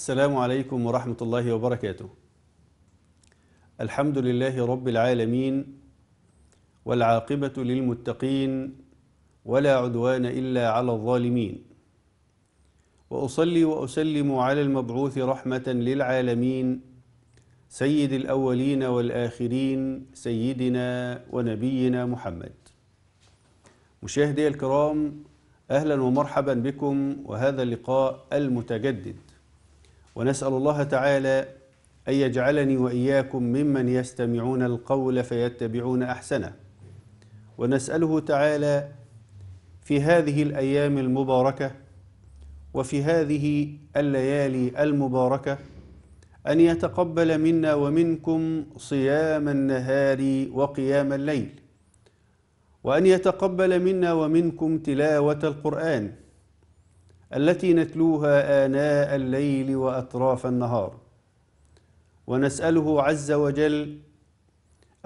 السلام عليكم ورحمة الله وبركاته. الحمد لله رب العالمين والعاقبة للمتقين ولا عدوان إلا على الظالمين. وأصلي وأسلم على المبعوث رحمة للعالمين سيد الأولين والآخرين سيدنا ونبينا محمد. مشاهدي الكرام اهلا ومرحبا بكم وهذا اللقاء المتجدد ونسأل الله تعالى أن يجعلني وإياكم ممن يستمعون القول فيتبعون أحسنه ونسأله تعالى في هذه الأيام المباركة وفي هذه الليالي المباركة أن يتقبل منا ومنكم صيام النهار وقيام الليل وأن يتقبل منا ومنكم تلاوة القرآن التي نتلوها آناء الليل وأطراف النهار ونسأله عز وجل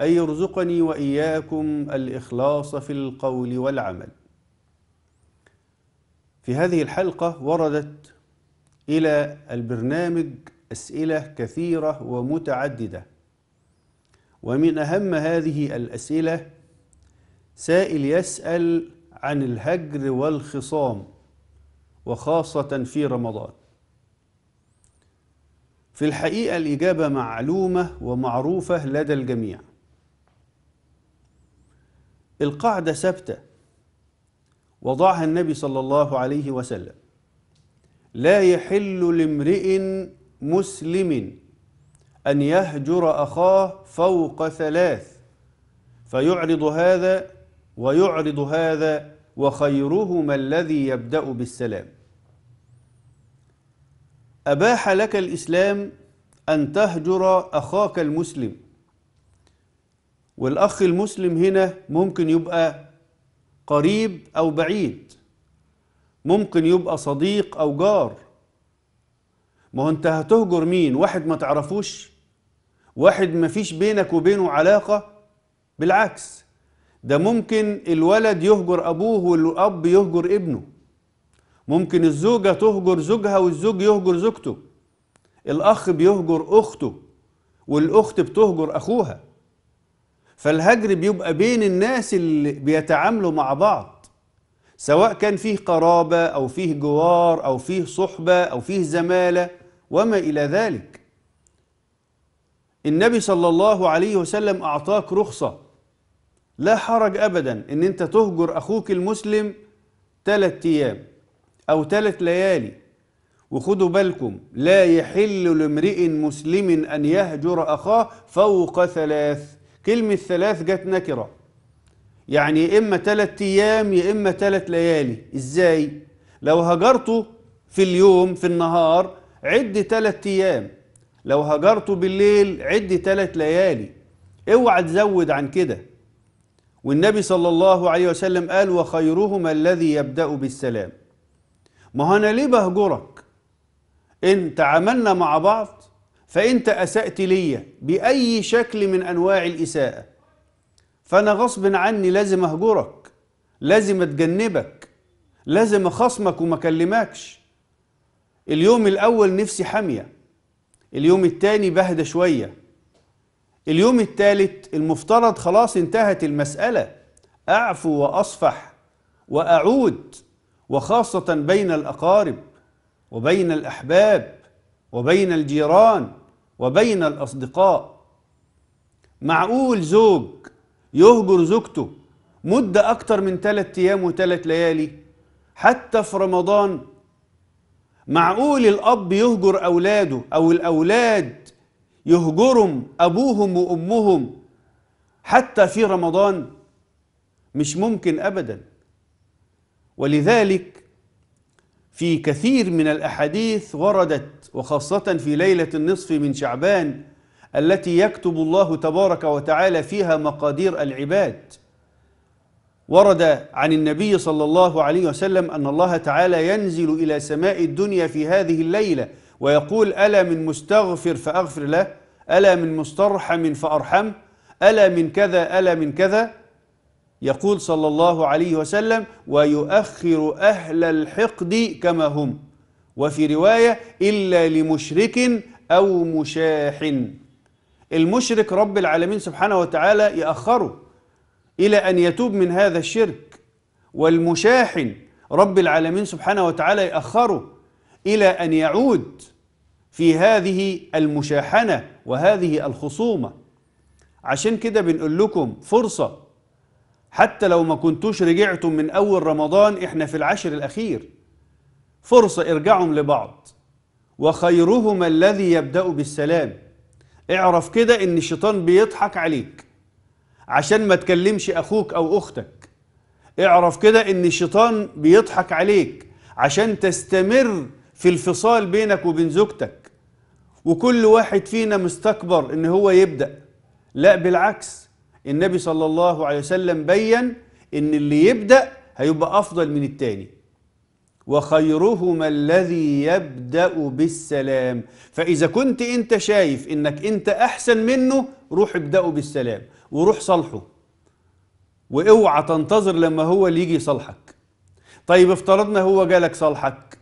أن يرزقني وإياكم الإخلاص في القول والعمل في هذه الحلقة وردت إلى البرنامج أسئلة كثيرة ومتعددة ومن أهم هذه الأسئلة سائل يسأل عن الهجر والخصام وخاصة في رمضان في الحقيقة الإجابة معلومة ومعروفة لدى الجميع القاعدة ثابتة وضعها النبي صلى الله عليه وسلم لا يحل لامرئ مسلم أن يهجر أخاه فوق ثلاث فيعرض هذا ويعرض هذا وخيرهما الذي يبدأ بالسلام أباح لك الإسلام أن تهجر أخاك المسلم والأخ المسلم هنا ممكن يبقى قريب أو بعيد ممكن يبقى صديق أو جار ما هو أنت هتهجر مين واحد ما تعرفوش واحد ما فيش بينك وبينه علاقة بالعكس ده ممكن الولد يهجر أبوه والأب يهجر ابنه ممكن الزوجة تهجر زوجها والزوج يهجر زوجته الأخ بيهجر أخته والأخت بتهجر أخوها فالهجر بيبقى بين الناس اللي بيتعاملوا مع بعض سواء كان فيه قرابة أو فيه جوار أو فيه صحبة أو فيه زمالة وما إلى ذلك النبي صلى الله عليه وسلم أعطاك رخصة لا حرج أبدا إن أنت تهجر أخوك المسلم ثلاث أيام أو ثلاث ليالي وخدوا بالكم لا يحل لامرئ مسلم أن يهجر أخاه فوق ثلاث كلمة ثلاث جت نكرة يعني يا إما ثلاث أيام يا إما ثلاث ليالي إزاي؟ لو هجرته في اليوم في النهار عد ثلاث أيام لو هجرته بالليل عد ثلاث ليالي اوعى تزود عن كده والنبي صلى الله عليه وسلم قال وخيرهما الذي يبدأ بالسلام ما أنا ليه بهجرك إن تعاملنا مع بعض فأنت أسأت لي بأي شكل من أنواع الإساءة فأنا غصب عني لازم أهجرك لازم أتجنبك لازم أخصمك وما أكلمكش اليوم الأول نفسي حامية اليوم الثاني بهدى شوية اليوم الثالث المفترض خلاص انتهت المسألة أعفو وأصفح وأعود وخاصة بين الأقارب وبين الأحباب وبين الجيران وبين الأصدقاء معقول زوج يهجر زوجته مدة أكتر من ثلاث أيام وثلاث ليالي حتى في رمضان معقول الأب يهجر أولاده أو الأولاد يهجرهم أبوهم وأمهم حتى في رمضان مش ممكن أبدا ولذلك في كثير من الأحاديث وردت وخاصة في ليلة النصف من شعبان التي يكتب الله تبارك وتعالى فيها مقادير العباد ورد عن النبي صلى الله عليه وسلم أن الله تعالى ينزل إلى سماء الدنيا في هذه الليلة ويقول ألا من مستغفر فأغفر له ألا من مسترحم فأرحم ألا من كذا ألا من كذا يقول صلى الله عليه وسلم ويؤخر أهل الحقد كما هم وفي رواية إلا لمشرك أو مشاح المشرك رب العالمين سبحانه وتعالى يأخره إلى أن يتوب من هذا الشرك والمشاحن رب العالمين سبحانه وتعالى يأخره إلى أن يعود في هذه المشاحنة وهذه الخصومة عشان كده بنقول لكم فرصة حتى لو ما كنتوش رجعتم من أول رمضان إحنا في العشر الأخير فرصة ارجعوا لبعض وخيرهما الذي يبدأ بالسلام اعرف كده إن الشيطان بيضحك عليك عشان ما تكلمش أخوك أو أختك اعرف كده إن الشيطان بيضحك عليك عشان تستمر في الفصال بينك وبين زوجتك وكل واحد فينا مستكبر ان هو يبدأ لا بالعكس النبي صلى الله عليه وسلم بين ان اللي يبدأ هيبقى افضل من التاني وخيرهما الذي يبدأ بالسلام فإذا كنت أنت شايف إنك أنت أحسن منه روح ابدأه بالسلام وروح صالحه واوعى تنتظر لما هو اللي يجي يصالحك طيب افترضنا هو جالك صالحك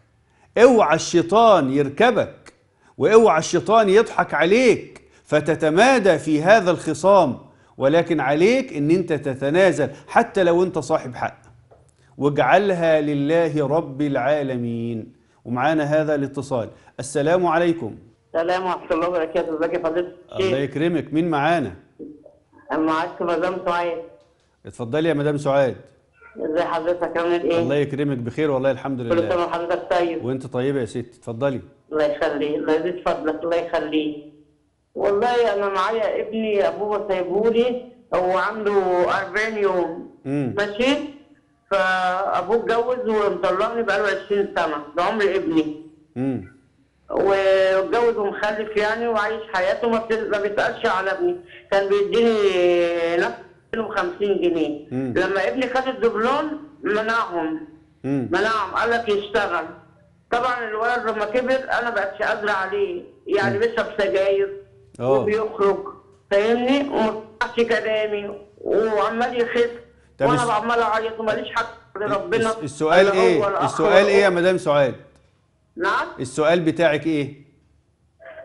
اوعى الشيطان يركبك واوعى الشيطان يضحك عليك فتتمادى في هذا الخصام ولكن عليك ان انت تتنازل حتى لو انت صاحب حق واجعلها لله رب العالمين ومعانا هذا الاتصال السلام عليكم السلام ورحمه الله وبركاته ازيك يا فضيله الله يكرمك مين معانا معاكم مدام سعاد اتفضلي يا مدام سعاد ازي حضرتك عامل ايه؟ الله يكرمك بخير والله الحمد لله كل سنه وحضرتك طيب وانت طيبه يا ستي اتفضلي الله يخليك الله يزيد فضلك الله يخليك والله انا معايا ابني ابوه سايبولي هو عنده 40 يوم امم. ماشي فابوه اتجوز ومطلقني بقاله 20 سنه ده عمر ابني امم واتجوز ومخلف يعني وعايش حياته ما بيسالش على ابني كان بيديني نفس 250 جنيه مم. لما ابني خد الدبلوم منعهم منعهم قال لك يشتغل طبعا الولد لما كبر انا بقتش قادره عليه يعني بيشرب سجاير آه. وبيخرج فاهمني وما كلامي وعمال يخف وانا عمال اعيط وماليش حق ربنا السؤال ايه السؤال ايه يا مدام سعاد نعم السؤال بتاعك ايه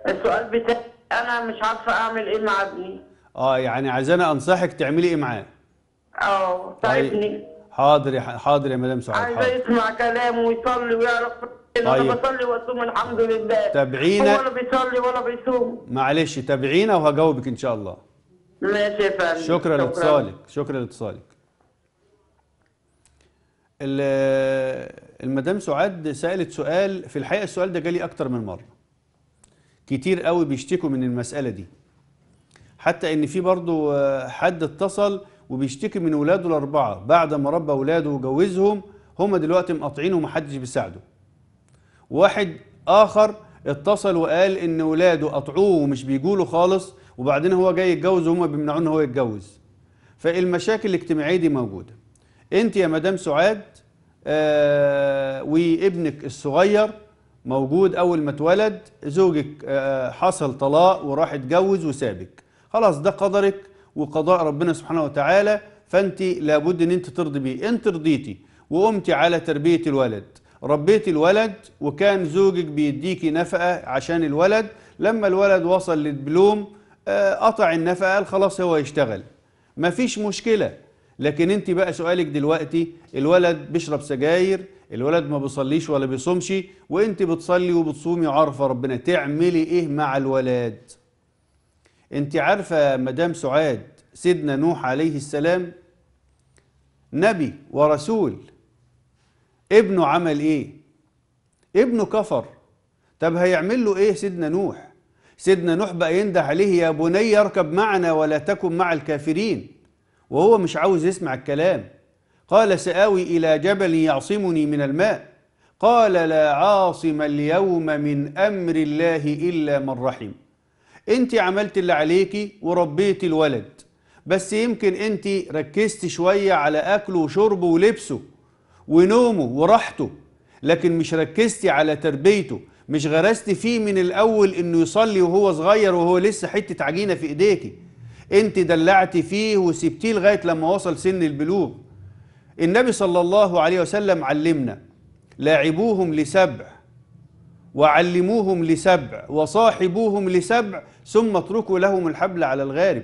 السؤال بتاعي انا مش عارفه اعمل ايه مع ابني اه يعني عايزانا انصحك تعملي ايه معاه اه ساعدني طيب. طيب، حاضر يا حاضر يا مدام سعاد عايزه يسمع كلامه ويصلي ويعرف طيب. انا بصلي واصوم الحمد لله تابعينا هو ولا بيصلي ولا بيصوم معلش تابعينا وهجاوبك ان شاء الله ماشي يا فندم شكرا لاتصالك شكرا لاتصالك المدام سعاد سالت سؤال في الحقيقه السؤال ده جالي اكتر من مره كتير قوي بيشتكوا من المساله دي حتى ان في برضه آه، حد اتصل وبيشتكي من ولاده الاربعه بعد ما ربى ولاده وجوزهم هم دلوقتي مقاطعينه ومحدش بيساعده واحد اخر اتصل وقال ان ولاده قطعوه ومش بيجوا له خالص وبعدين هو جاي يتجوز وهم بيمنعوه ان هو يتجوز فالمشاكل الاجتماعيه دي موجوده انت يا مدام سعاد آه وابنك الصغير موجود اول ما اتولد زوجك آه حصل طلاق وراح اتجوز وسابك خلاص ده قدرك وقضاء ربنا سبحانه وتعالى فانت لابد ان انت ترضي بيه انت رضيتي وقمتي على تربيه الولد ربيت الولد وكان زوجك بيديكي نفقه عشان الولد لما الولد وصل للبلوم آه، قطع النفقه قال خلاص هو يشتغل مفيش مشكله لكن انت بقى سؤالك دلوقتي الولد بيشرب سجاير الولد ما بيصليش ولا بيصومش وانت بتصلي وبتصومي عارفه ربنا تعملي ايه مع الولد انت عارفة مدام سعاد سيدنا نوح عليه السلام نبي ورسول ابنه عمل ايه ابنه كفر طب هيعمل له ايه سيدنا نوح سيدنا نوح بقى ينده عليه يا بني اركب معنا ولا تكن مع الكافرين وهو مش عاوز يسمع الكلام قال سآوي إلى جبل يعصمني من الماء قال لا عاصم اليوم من أمر الله إلا من رحم انت عملت اللي عليكي وربيتي الولد بس يمكن انت ركزت شوية على اكله وشربه ولبسه ونومه وراحته لكن مش ركزتي على تربيته مش غرستي فيه من الاول انه يصلي وهو صغير وهو لسه حتة عجينة في ايديكي انت دلعتي فيه وسبتيه لغاية لما وصل سن البلوغ النبي صلى الله عليه وسلم علمنا لاعبوهم لسبع وعلموهم لسبع وصاحبوهم لسبع ثم اتركوا لهم الحبل على الغارب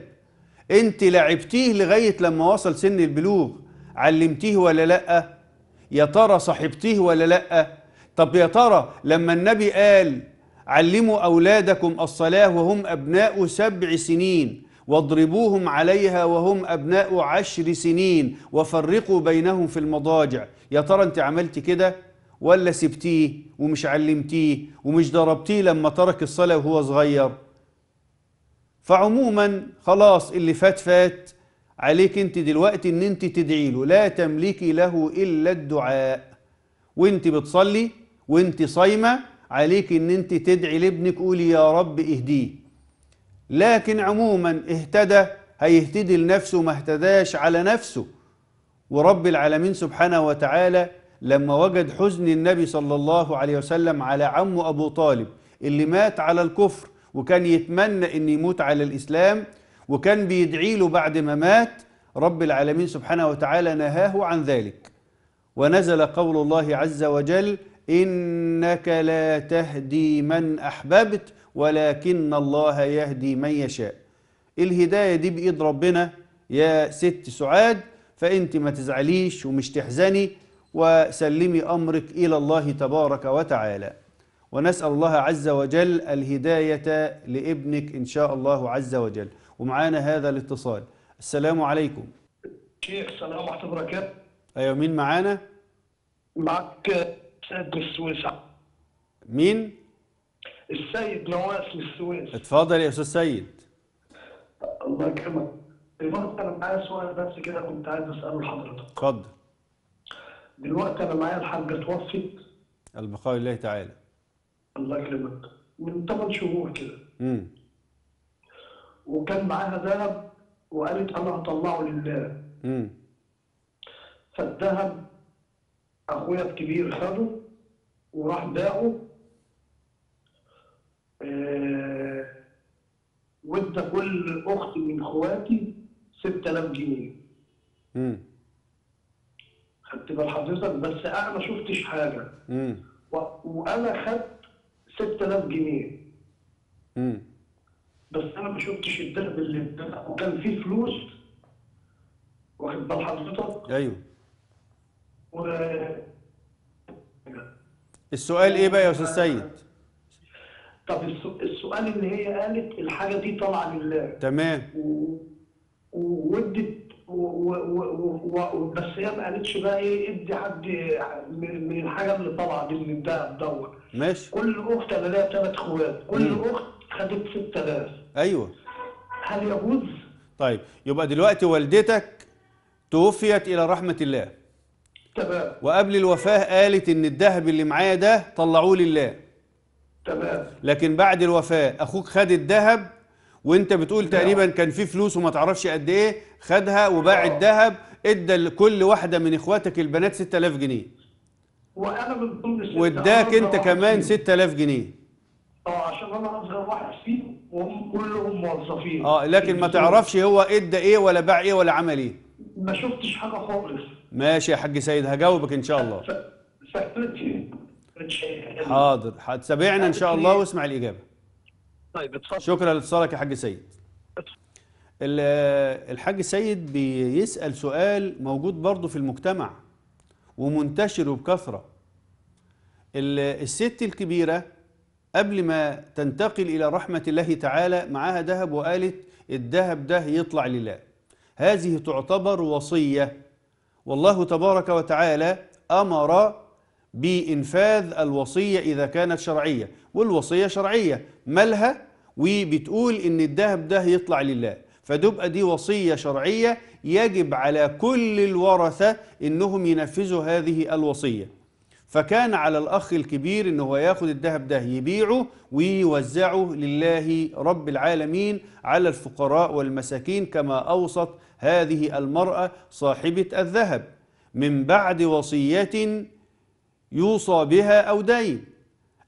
انت لعبتيه لغاية لما وصل سن البلوغ علمتيه ولا لأ يا ترى صاحبتيه ولا لأ طب يا ترى لما النبي قال علموا أولادكم الصلاة وهم أبناء سبع سنين واضربوهم عليها وهم أبناء عشر سنين وفرقوا بينهم في المضاجع يا ترى أنت عملت كده ولا سبتيه ومش علمتيه ومش ضربتيه لما ترك الصلاة وهو صغير فعموما خلاص اللي فات فات عليك انت دلوقتي ان انت تدعي له لا تملكي له الا الدعاء وانت بتصلي وانت صايمه عليك ان انت تدعي لابنك قولي يا رب اهديه لكن عموما اهتدى هيهتدي لنفسه ما اهتداش على نفسه ورب العالمين سبحانه وتعالى لما وجد حزن النبي صلى الله عليه وسلم على عمه أبو طالب اللي مات على الكفر وكان يتمنى أن يموت على الإسلام وكان بيدعي له بعد ما مات رب العالمين سبحانه وتعالى نهاه عن ذلك ونزل قول الله عز وجل إنك لا تهدي من أحببت ولكن الله يهدي من يشاء الهداية دي بإيد ربنا يا ست سعاد فأنت ما تزعليش ومش تحزني وسلمي أمرك إلى الله تبارك وتعالى ونسأل الله عز وجل الهداية لابنك إن شاء الله عز وجل ومعانا هذا الاتصال السلام عليكم شيخ السلام ورحمة الله وبركاته أيوة مين معانا؟ معك سيد من مين؟ السيد نواس من السويس اتفضل يا أستاذ سيد الله يكرمك المهم أنا معايا سؤال بس كده كنت عايز أسأله لحضرتك اتفضل دلوقتي انا معايا الحاجه توفت البقاء لله تعالى الله يكرمك من 8 شهور كده امم وكان معاها ذهب وقالت انا هطلعه لله امم فالذهب اخويا الكبير خده وراح باعه ااا آه، وادى كل اخت من اخواتي 6000 جنيه امم تبقى حضرتك بس انا ما شفتش حاجه امم و... وانا خدت 6000 جنيه امم بس انا ما شفتش الدرب اللي اتبقى. وكان في فلوس واخد بال حضرتك ايوه و... السؤال ايه بقى يا استاذ سيد؟ طب السؤال ان هي قالت الحاجه دي طالعه لله تمام و... وودت بس هي ما قالتش بقى ايه ادي حد من الحاجه اللي طالعه دي اللي ده دوت ماشي كل اخت انا ليا ثلاث اخوات كل مم. اخت خدت 6000 ايوه هل يجوز؟ طيب يبقى دلوقتي والدتك توفيت الى رحمه الله تمام وقبل الوفاه قالت ان الذهب اللي معايا ده طلعوه لله تمام لكن بعد الوفاه اخوك خد الذهب وانت بتقول تقريبا كان في فلوس وما تعرفش قد ايه خدها وباع الذهب ادى لكل واحده من اخواتك البنات 6000 جنيه وانا من ضمن واداك انت كمان 6000 جنيه اه عشان انا اصغر واحد فيهم وهم كلهم موظفين اه لكن ما تعرفش هو ادى ايه ولا باع ايه ولا عمل ايه ما شفتش حاجه خالص ماشي يا حاج سيد هجاوبك ان شاء الله ف... حاضر هتتابعنا ان شاء الله واسمع الاجابه طيب اتفضل شكرا لاتصالك يا حاج سيد الحاج سيد بيسأل سؤال موجود برضه في المجتمع ومنتشر بكثرة الست الكبيرة قبل ما تنتقل إلى رحمة الله تعالى معاها ذهب وقالت الذهب ده يطلع لله هذه تعتبر وصية والله تبارك وتعالى أمر بإنفاذ الوصية إذا كانت شرعية والوصية شرعية مالها وبتقول إن الذهب ده يطلع لله فدبقى دي وصية شرعية يجب على كل الورثة إنهم ينفذوا هذه الوصية فكان على الأخ الكبير إن هو ياخد الذهب ده يبيعه ويوزعه لله رب العالمين على الفقراء والمساكين كما أوصت هذه المرأة صاحبة الذهب من بعد وصية يوصى بها أو دين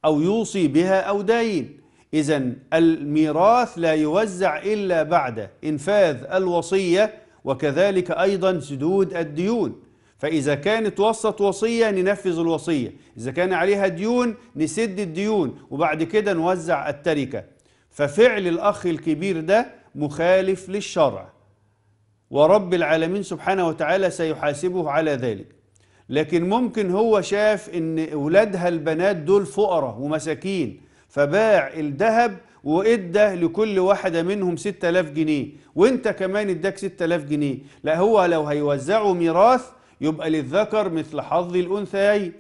أو يوصي بها أو دين إذا الميراث لا يوزع إلا بعد إنفاذ الوصية وكذلك أيضا سدود الديون فإذا كانت وصت وصية ننفذ الوصية إذا كان عليها ديون نسد الديون وبعد كده نوزع التركة ففعل الأخ الكبير ده مخالف للشرع ورب العالمين سبحانه وتعالى سيحاسبه على ذلك لكن ممكن هو شاف ان اولادها البنات دول فقراء ومساكين فباع الذهب وادى لكل واحده منهم 6000 جنيه وانت كمان اداك 6000 جنيه لا هو لو هيوزعوا ميراث يبقى للذكر مثل حظ الانثيين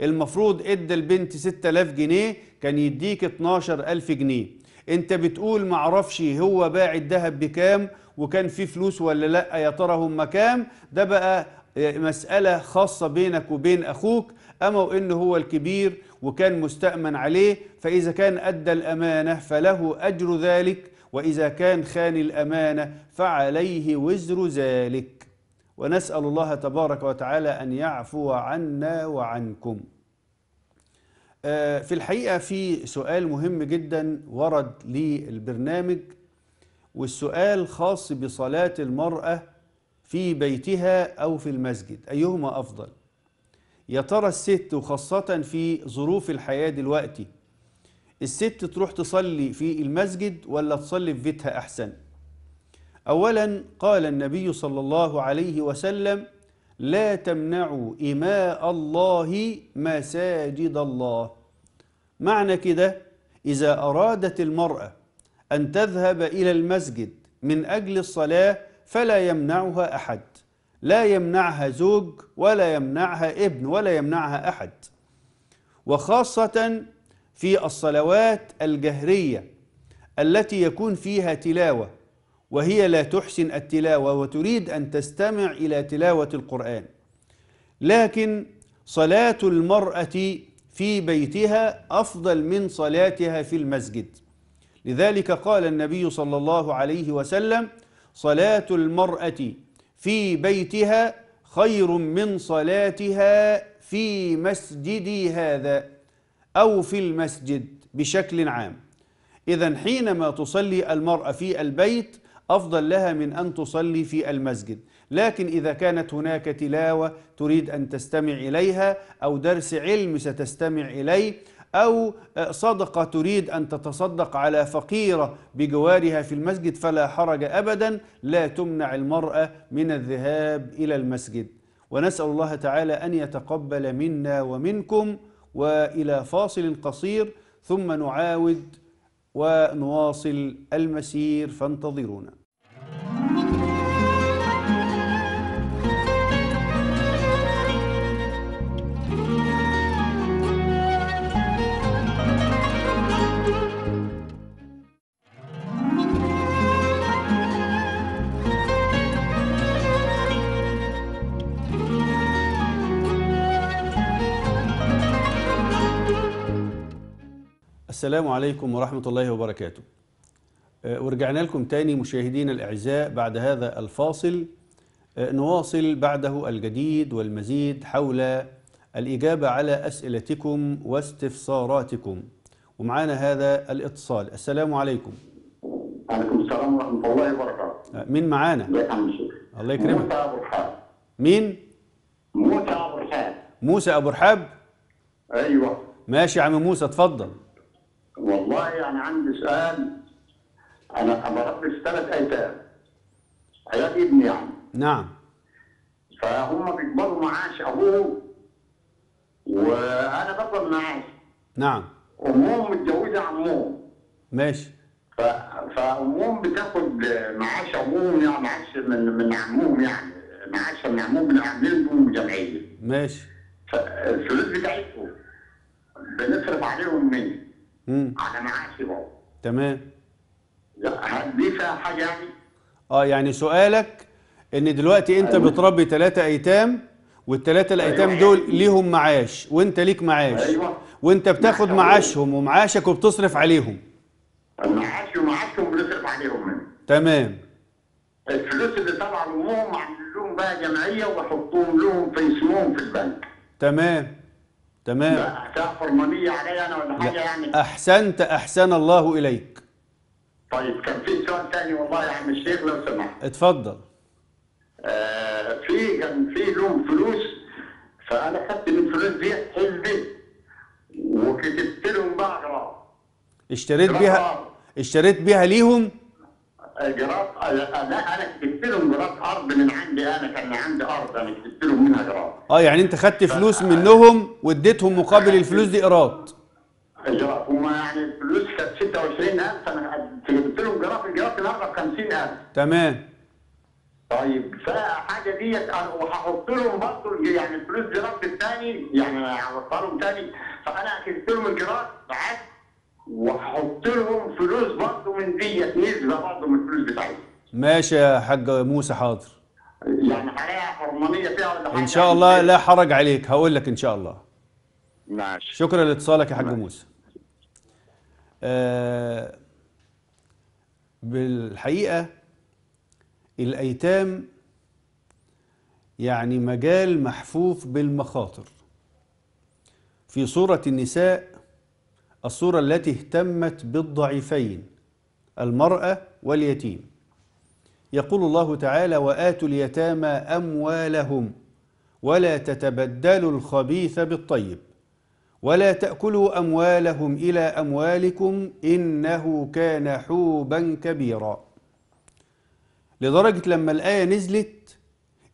المفروض ادى البنت 6000 جنيه كان يديك 12000 جنيه انت بتقول معرفش هو باع الذهب بكام وكان في فلوس ولا لا يا ترى هم كام ده بقى مسألة خاصة بينك وبين أخوك أما وإن هو الكبير وكان مستأمن عليه فإذا كان أدى الأمانة فله أجر ذلك وإذا كان خان الأمانة فعليه وزر ذلك ونسأل الله تبارك وتعالى أن يعفو عنا وعنكم آه، في الحقيقة في سؤال مهم جدا ورد للبرنامج والسؤال خاص بصلاة المرأة في بيتها أو في المسجد أيهما أفضل يا ترى الست وخاصة في ظروف الحياة دلوقتي الست تروح تصلي في المسجد ولا تصلي في بيتها أحسن أولا قال النبي صلى الله عليه وسلم لا تمنعوا إماء الله مساجد الله معنى كده إذا أرادت المرأة أن تذهب إلى المسجد من أجل الصلاة فلا يمنعها أحد لا يمنعها زوج ولا يمنعها ابن ولا يمنعها أحد وخاصة في الصلوات الجهرية التي يكون فيها تلاوة وهي لا تحسن التلاوة وتريد أن تستمع إلى تلاوة القرآن لكن صلاة المرأة في بيتها أفضل من صلاتها في المسجد لذلك قال النبي صلى الله عليه وسلم صلاة المرأة في بيتها خير من صلاتها في مسجدي هذا أو في المسجد بشكل عام إذا حينما تصلي المرأة في البيت أفضل لها من أن تصلي في المسجد لكن إذا كانت هناك تلاوة تريد أن تستمع إليها أو درس علم ستستمع إليه أو آه، صدقة تريد أن تتصدق على فقيرة بجوارها في المسجد فلا حرج أبدا لا تمنع المرأة من الذهاب إلى المسجد ونسأل الله تعالى أن يتقبل منا ومنكم وإلى فاصل قصير ثم نعاود ونواصل المسير فانتظرونا السلام عليكم ورحمة الله وبركاته أه، ورجعنا لكم تاني مشاهدين الأعزاء بعد هذا الفاصل أه، نواصل بعده الجديد والمزيد حول الإجابة على أسئلتكم واستفساراتكم ومعانا هذا الاتصال السلام عليكم عليكم السلام ورحمة الله وبركاته أه، مين معانا؟ الله يكرمك موسى أبو رحاب مين؟ موسى أبو رحاب موسى أبو رحاب أيوه ماشي يا عم موسى اتفضل والله يعني عندي سؤال انا بربي ثلاث ايتام عيال ابني يعني نعم فهم بيكبروا معاش ابوه وانا بفضل معاش نعم امهم متجوزه عمهم ماشي ف... فامهم بتاخد معاش ابوهم يعني معاش من من عمهم يعني معاش من عمهم من عاملين جمعيه ماشي فالفلوس بتاعتهم بنصرف عليهم مني على معاشي بقى تمام لا دي فيها حاجه يعني اه يعني سؤالك ان دلوقتي انت أيوة. بتربي ثلاثة ايتام والثلاثة أيوه. الايتام أيوة. دول إيه؟ ليهم معاش وانت ليك معاش أيوة. وانت بتاخد معاشهم ومعاشك وبتصرف عليهم معاشي ومعاشهم بنصرف عليهم منه تمام الفلوس اللي طبعا امهم عاملين لهم بقى جمعيه وحطوهم لهم في اسمهم في البنك تمام تمام حرمانيه عليا انا ولا حاجه يعني احسنت احسن الله اليك طيب كان في سؤال ثاني والله يا عم الشيخ لو سمحت اتفضل آه، في كان في لهم فلوس فانا خدت من الفلوس دي حزبي وكتبت لهم بقى اشتريت بيها اشتريت بيها ليهم جراف لا انا كتبت لهم جراف ارض من عندي انا كان عندي ارض انا كتبت لهم منها جراف اه يعني انت خدت فلوس منهم واديتهم مقابل آه، الفلوس دي ايراد جراف هم يعني الفلوس كانت 26000 انا جبت لهم جراف الجراف النهارده ب 50000 تمام طيب فحاجه ديت وهحط لهم برضه يعني الفلوس جراف الثاني يعني هوفرهم ثاني فانا كتبت لهم الجراف بعد واحط لهم فلوس برضه من ديت نسبه برضه من الفلوس بتاعتي ماشي يا حاج موسى حاضر يعني حاجه حرمانيه فيها ولا حاجه ان شاء الله لا حرج عليك هقول لك ان شاء الله ماشي شكرا لاتصالك يا حاج موسى آه بالحقيقه الايتام يعني مجال محفوف بالمخاطر في صوره النساء الصورة التي اهتمت بالضعيفين المرأة واليتيم يقول الله تعالى وآتوا اليتامى أموالهم ولا تتبدلوا الخبيث بالطيب ولا تأكلوا أموالهم إلى أموالكم إنه كان حوبا كبيرا لدرجة لما الآية نزلت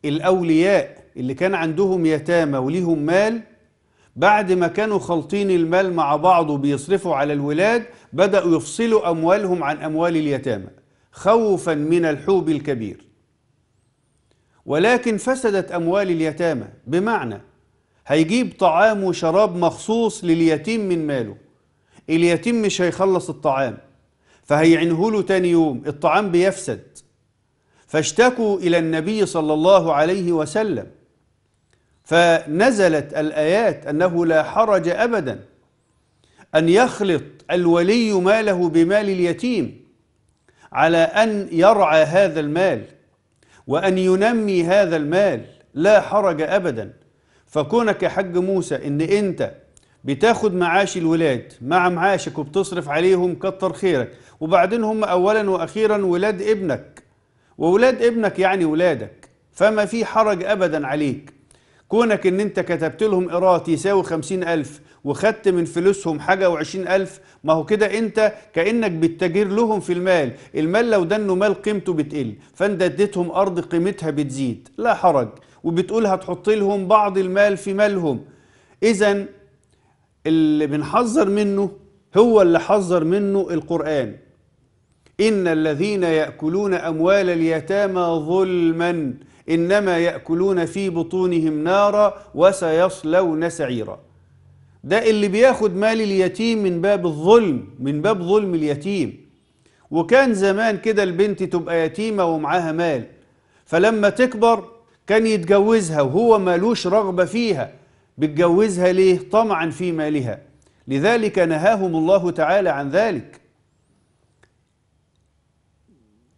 الأولياء اللي كان عندهم يتامى وليهم مال بعد ما كانوا خلطين المال مع بعض وبيصرفوا على الولاد بدأوا يفصلوا أموالهم عن أموال اليتامى خوفا من الحوب الكبير ولكن فسدت أموال اليتامى بمعنى هيجيب طعام وشراب مخصوص لليتيم من ماله اليتيم مش هيخلص الطعام فهيعنه له تاني يوم الطعام بيفسد فاشتكوا إلى النبي صلى الله عليه وسلم فنزلت الآيات أنه لا حرج أبدا أن يخلط الولي ماله بمال اليتيم على أن يرعى هذا المال وأن ينمي هذا المال لا حرج أبدا فكونك يا موسى إن أنت بتاخد معاش الولاد مع معاشك وبتصرف عليهم كتر خيرك وبعدين هم أولا وأخيرا ولاد ابنك وولاد ابنك يعني ولادك فما في حرج أبدا عليك كونك ان انت كتبت لهم ايراد يساوي خمسين الف وخدت من فلوسهم حاجة وعشرين الف ما هو كده انت كأنك بتتاجر لهم في المال المال لو ده انه مال قيمته بتقل فانت اديتهم ارض قيمتها بتزيد لا حرج وبتقول هتحط لهم بعض المال في مالهم اذا اللي بنحذر منه هو اللي حذر منه القرآن إن الذين يأكلون أموال اليتامى ظلماً إنما يأكلون في بطونهم نارا وسيصلون سعيرا ده اللي بياخد مال اليتيم من باب الظلم من باب ظلم اليتيم وكان زمان كده البنت تبقى يتيمة ومعاها مال فلما تكبر كان يتجوزها وهو مالوش رغبة فيها بتجوزها ليه طمعا في مالها لذلك نهاهم الله تعالى عن ذلك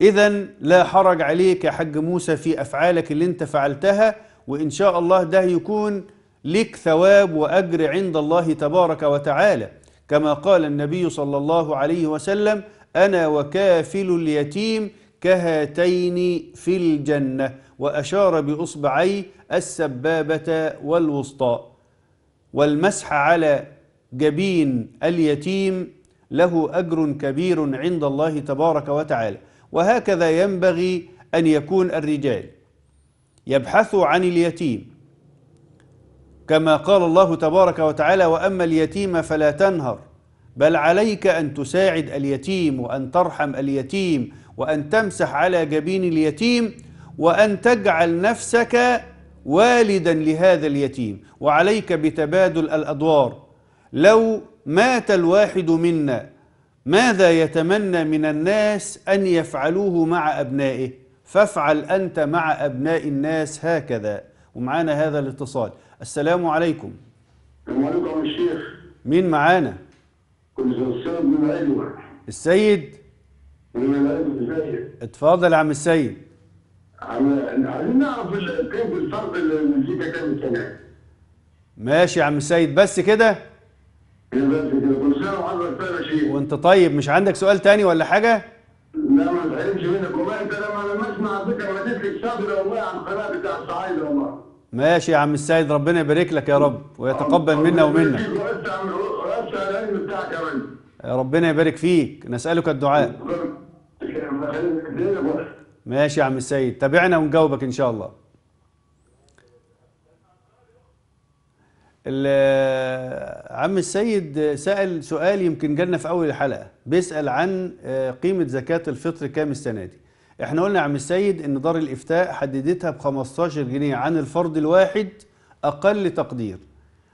إذا لا حرج عليك يا حاج موسى في أفعالك اللي أنت فعلتها وإن شاء الله ده يكون لك ثواب وأجر عند الله تبارك وتعالى كما قال النبي صلى الله عليه وسلم أنا وكافل اليتيم كهاتين في الجنة وأشار بإصبعي السبابة والوسطى والمسح على جبين اليتيم له أجر كبير عند الله تبارك وتعالى وهكذا ينبغي أن يكون الرجال يبحثوا عن اليتيم كما قال الله تبارك وتعالى وأما اليتيم فلا تنهر بل عليك أن تساعد اليتيم وأن ترحم اليتيم وأن تمسح على جبين اليتيم وأن تجعل نفسك والدا لهذا اليتيم وعليك بتبادل الأدوار لو مات الواحد منا ماذا يتمنى من الناس أن يفعلوه مع أبنائه فافعل أنت مع أبناء الناس هكذا ومعانا هذا الاتصال السلام عليكم وعليكم الشيخ مين معانا السيد من العلوة السيد من العلوة اتفاضل عم السيد عم عايزين نعرف كيف الفرق المزيكا كام سنة ماشي عم السيد بس كده بس كده كل شيء وانت طيب مش عندك سؤال تاني ولا حاجه؟ لا ما تحرمش منك والله انت لما لما اسمع على فكره وديت صدر والله عن القناه بتاع الصعايده والله ماشي يا عم السيد ربنا يبارك لك يا رب ويتقبل منا ومنك ربنا يبارك فيك نسألك الدعاء ماشي يا عم السيد تابعنا ونجاوبك إن شاء الله عم السيد سأل سؤال يمكن جالنا في أول الحلقة بيسأل عن آه، قيمة زكاة الفطر كام السنة دي احنا قلنا عم السيد ان دار الافتاء حددتها ب 15 جنيه عن الفرد الواحد اقل تقدير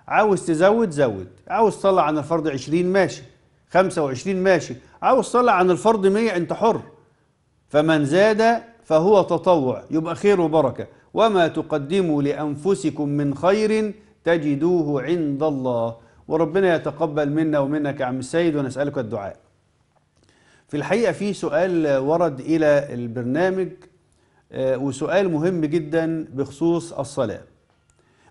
عاوز تزود زود عاوز تطلع عن الفرد 20 ماشي 25 ماشي عاوز تطلع عن الفرد 100 انت حر فمن زاد فهو تطوع يبقى خير وبركه وما تقدموا لانفسكم من خير تجدوه عند الله وربنا يتقبل منا ومنك يا عم السيد ونسألك الدعاء في الحقيقة في سؤال ورد إلى البرنامج آه، وسؤال مهم جدا بخصوص الصلاة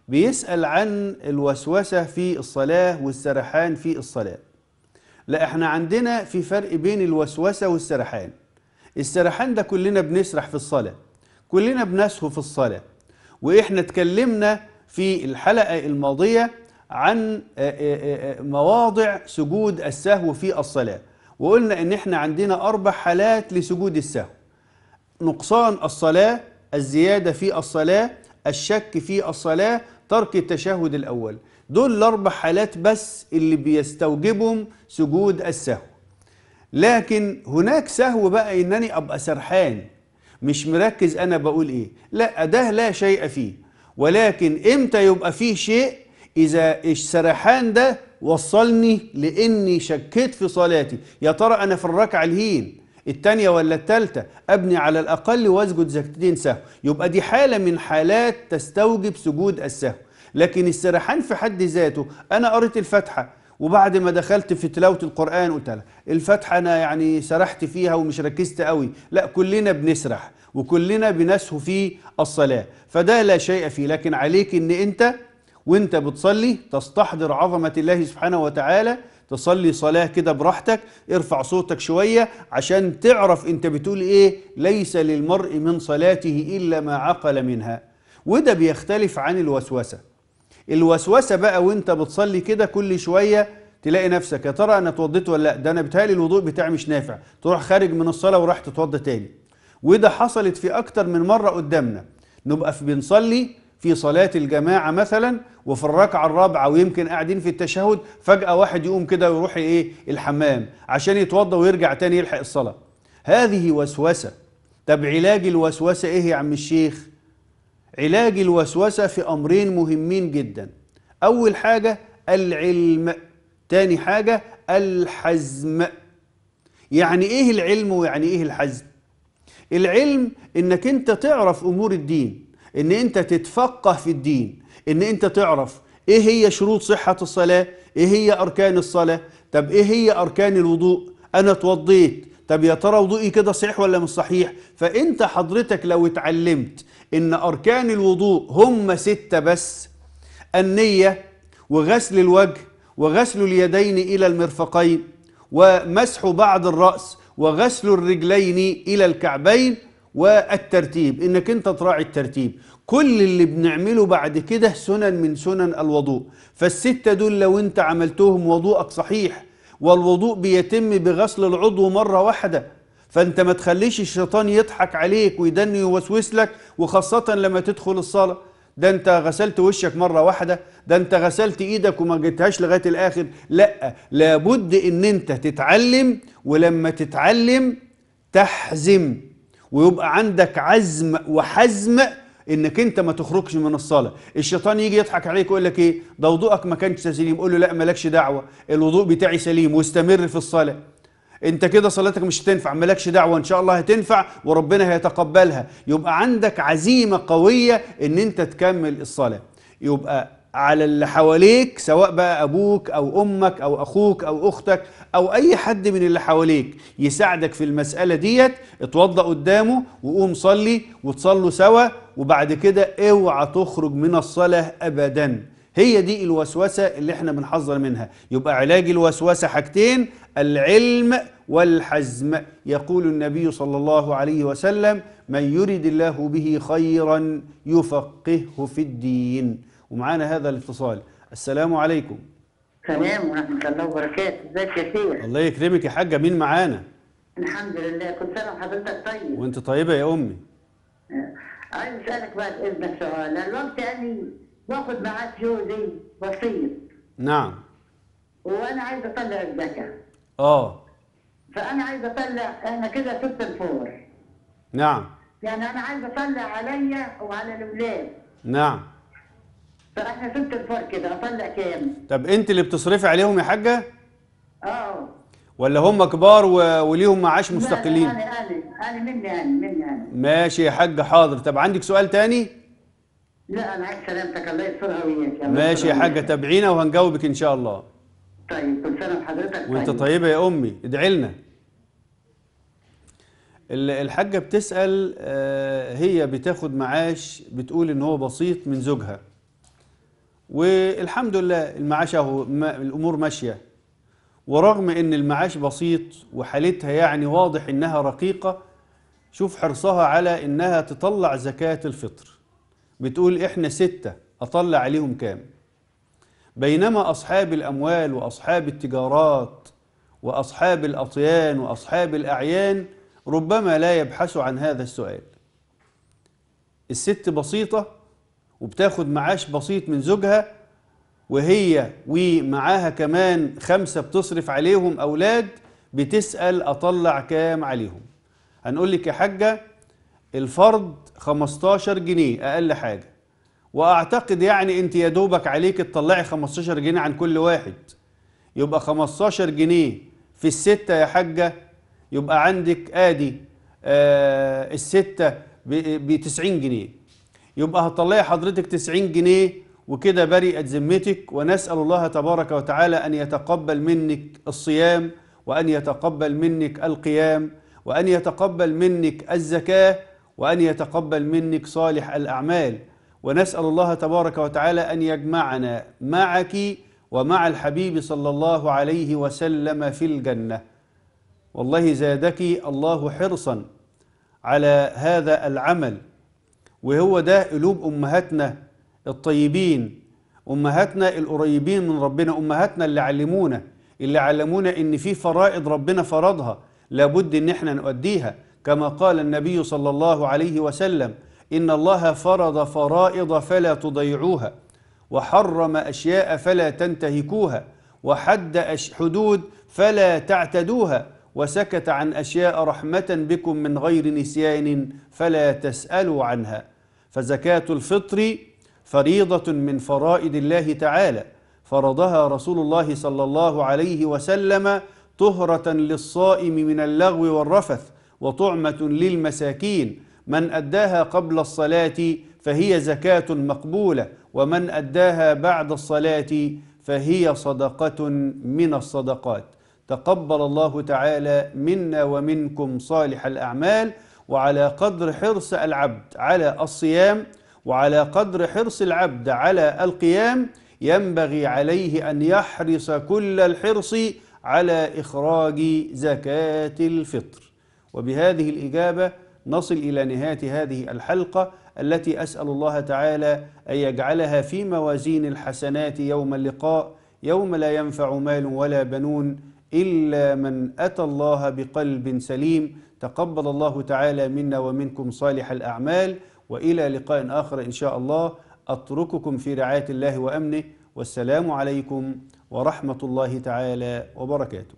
بيسأل عن الوسوسة في الصلاة والسرحان في الصلاة لا احنا عندنا في فرق بين الوسوسة والسرحان السرحان ده كلنا بنسرح في الصلاة كلنا بنسهو في الصلاة واحنا اتكلمنا في الحلقة الماضية عن آه، آه، آه، مواضع سجود السهو في الصلاة وقلنا ان احنا عندنا اربع حالات لسجود السهو نقصان الصلاة الزيادة في الصلاة الشك في الصلاة ترك التشهد الأول دول الأربع حالات بس اللي بيستوجبهم سجود السهو لكن هناك سهو بقى إنني أبقى سرحان مش مركز أنا بقول إيه لا ده لا شيء فيه ولكن امتى يبقى فيه شيء اذا السرحان ده وصلني لاني شكيت في صلاتي يا ترى انا في الركعه الهين التانية ولا التالتة أبني على الأقل واسجد زكتين سهو يبقى دي حالة من حالات تستوجب سجود السهو لكن السرحان في حد ذاته أنا قريت الفاتحة وبعد ما دخلت في تلاوة القرآن قلت لها الفاتحة أنا يعني سرحت فيها ومش ركزت قوي لا كلنا بنسرح وكلنا بنسهو في الصلاة فده لا شيء فيه لكن عليك ان انت وانت بتصلي تستحضر عظمة الله سبحانه وتعالى تصلي صلاة كده براحتك ارفع صوتك شوية عشان تعرف انت بتقول ايه ليس للمرء من صلاته إلا ما عقل منها وده بيختلف عن الوسوسة الوسوسة بقى وانت بتصلي كده كل شوية تلاقي نفسك يا ترى انا اتوضيت ولا لا ده انا بتهيألي الوضوء بتاعي مش نافع تروح خارج من الصلاة وراح تتوضى تاني وده حصلت في أكتر من مرة قدامنا نبقى في بنصلي في صلاة الجماعة مثلا وفي الركعة الرابعة ويمكن قاعدين في التشهد فجأة واحد يقوم كده ويروح ايه الحمام عشان يتوضى ويرجع تاني يلحق الصلاة هذه وسوسة طب علاج الوسوسة ايه يا عم الشيخ علاج الوسوسة في أمرين مهمين جدا أول حاجة العلم تاني حاجة الحزم يعني ايه العلم ويعني ايه الحزم العلم انك انت تعرف امور الدين ان انت تتفقه في الدين ان انت تعرف ايه هي شروط صحة الصلاة ايه هي اركان الصلاة طب ايه هي اركان الوضوء انا اتوضيت طب يا ترى وضوئي كده صحيح ولا مش صحيح فانت حضرتك لو اتعلمت ان اركان الوضوء هم ستة بس النية وغسل الوجه وغسل اليدين الى المرفقين ومسح بعض الرأس وغسل الرجلين إلى الكعبين والترتيب انك انت تراعي الترتيب كل اللي بنعمله بعد كده سنن من سنن الوضوء فالستة دول لو انت عملتهم وضوءك صحيح والوضوء بيتم بغسل العضو مرة واحدة فانت ما تخليش الشيطان يضحك عليك ويدني ويوسوس لك وخاصة لما تدخل الصلاة ده انت غسلت وشك مرة واحدة ده انت غسلت ايدك وما جبتهاش لغاية الاخر لا لابد ان انت تتعلم ولما تتعلم تحزم ويبقى عندك عزم وحزم انك انت ما تخرجش من الصلاه الشيطان يجي يضحك عليك ويقول لك ايه ده وضوءك ما كانش سليم قول له لا مالكش دعوه الوضوء بتاعي سليم واستمر في الصلاه انت كده صلاتك مش هتنفع مالكش دعوه ان شاء الله هتنفع وربنا هيتقبلها يبقى عندك عزيمه قويه ان انت تكمل الصلاه يبقى على اللي حواليك سواء بقى ابوك او امك او اخوك او اختك او اي حد من اللي حواليك يساعدك في المساله ديت اتوضا قدامه وقوم صلي وتصلوا سوا وبعد كده اوعى تخرج من الصلاه ابدا هي دي الوسوسة اللي احنا بنحذر منها يبقى علاج الوسوسة حاجتين العلم والحزم يقول النبي صلى الله عليه وسلم من يرد الله به خيرا يفقهه في الدين ومعانا هذا الاتصال السلام عليكم تمام ورحمة الله وبركاته ازيك يا سيدي الله يكرمك يا حاجة مين معانا الحمد لله كل سنة وحضرتك طيب وانت طيبة يا أمي آه، عايز أسألك بعد إذنك سؤال الوقت يعني واخذ معك جوزي بسيط نعم وانا عايز اطلع الزكاه اه فانا عايز اطلع انا كده ست الفور نعم يعني انا عايز اطلع عليا وعلى الاولاد نعم فاحنا ست الفور كده اطلع كام طب انت اللي بتصرفي عليهم يا حاجه اه ولا هم كبار و... وليهم معاش مستقلين؟ أنا أنا أنا مني أنا مني أنا ماشي يا حاج حاضر، طب عندك سؤال تاني؟ لا انا عايز سلامتك الله يسترها وياك ماشي يا حاجه تابعينا وهنجاوبك ان شاء الله طيب كل سنه وحضرتك طيب. وانت طيبه يا امي ادعي لنا الحاجة بتسأل آه، هي بتاخد معاش بتقول ان هو بسيط من زوجها والحمد لله المعاش اهو الامور ماشية ورغم ان المعاش بسيط وحالتها يعني واضح انها رقيقة شوف حرصها على انها تطلع زكاة الفطر بتقول احنا ستة اطلع عليهم كام بينما اصحاب الاموال واصحاب التجارات واصحاب الاطيان واصحاب الاعيان ربما لا يبحثوا عن هذا السؤال الست بسيطة وبتاخد معاش بسيط من زوجها وهي ومعاها كمان خمسة بتصرف عليهم أولاد بتسأل أطلع كام عليهم هنقول لك يا حاجة الفرد 15 جنيه اقل حاجه واعتقد يعني انت يا دوبك عليك تطلعي 15 جنيه عن كل واحد يبقى 15 جنيه في الستة يا حاجة يبقى عندك ادي آه الستة ب 90 جنيه يبقى هتطلعي حضرتك 90 جنيه وكده برئت ذمتك ونسأل الله تبارك وتعالى أن يتقبل منك الصيام وأن يتقبل منك القيام وأن يتقبل منك الزكاة وأن يتقبل منك صالح الأعمال ونسأل الله تبارك وتعالى أن يجمعنا معك ومع الحبيب صلى الله عليه وسلم في الجنة والله زادك الله حرصا على هذا العمل وهو ده قلوب أمهاتنا الطيبين أمهاتنا القريبين من ربنا أمهاتنا اللي علمونا اللي علمونا إن في فرائض ربنا فرضها لابد إن احنا نؤديها كما قال النبي صلى الله عليه وسلم إن الله فرض فرائض فلا تضيعوها وحرم أشياء فلا تنتهكوها وحد حدود فلا تعتدوها وسكت عن أشياء رحمة بكم من غير نسيان فلا تسألوا عنها فزكاة الفطر فريضة من فرائض الله تعالى فرضها رسول الله صلى الله عليه وسلم طهرة للصائم من اللغو والرفث وطعمة للمساكين من أداها قبل الصلاة فهي زكاة مقبولة ومن أداها بعد الصلاة فهي صدقة من الصدقات تقبل الله تعالى منا ومنكم صالح الأعمال وعلى قدر حرص العبد على الصيام وعلى قدر حرص العبد على القيام ينبغي عليه أن يحرص كل الحرص على إخراج زكاة الفطر وبهذه الإجابة نصل إلى نهاية هذه الحلقة التي أسأل الله تعالى أن يجعلها في موازين الحسنات يوم اللقاء يوم لا ينفع مال ولا بنون إلا من أتى الله بقلب سليم تقبل الله تعالى منا ومنكم صالح الأعمال وإلى لقاء آخر إن شاء الله أترككم في رعاية الله وأمنه والسلام عليكم ورحمة الله تعالى وبركاته